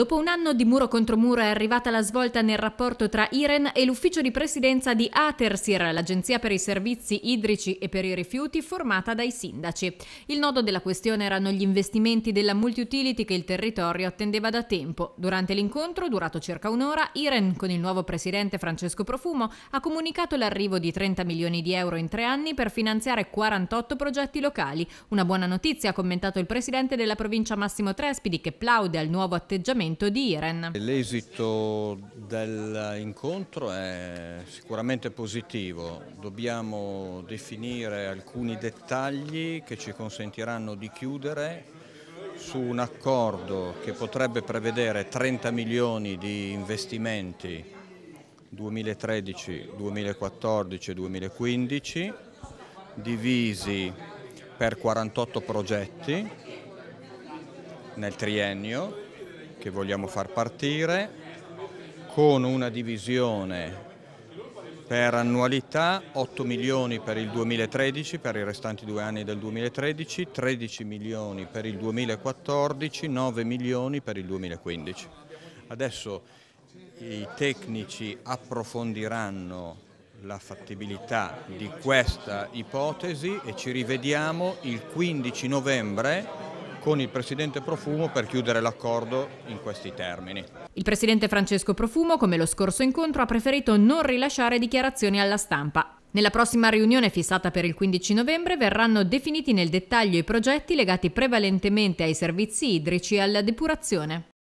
Dopo un anno di muro contro muro è arrivata la svolta nel rapporto tra IREN e l'ufficio di presidenza di Atersir, l'agenzia per i servizi idrici e per i rifiuti formata dai sindaci. Il nodo della questione erano gli investimenti della multiutility che il territorio attendeva da tempo. Durante l'incontro, durato circa un'ora, IREN con il nuovo presidente Francesco Profumo ha comunicato l'arrivo di 30 milioni di euro in tre anni per finanziare 48 progetti locali. Una buona notizia ha commentato il presidente della provincia Massimo Trespidi che plaude al nuovo atteggiamento Parlamento di Iran. L'esito dell'incontro è sicuramente positivo, dobbiamo definire alcuni dettagli che ci consentiranno di chiudere su un accordo che potrebbe prevedere 30 milioni di investimenti 2013, 2014 e 2015 divisi per 48 progetti nel triennio che vogliamo far partire con una divisione per annualità 8 milioni per il 2013, per i restanti due anni del 2013, 13 milioni per il 2014, 9 milioni per il 2015. Adesso i tecnici approfondiranno la fattibilità di questa ipotesi e ci rivediamo il 15 novembre con il Presidente Profumo per chiudere l'accordo in questi termini. Il Presidente Francesco Profumo, come lo scorso incontro, ha preferito non rilasciare dichiarazioni alla stampa. Nella prossima riunione fissata per il 15 novembre verranno definiti nel dettaglio i progetti legati prevalentemente ai servizi idrici e alla depurazione.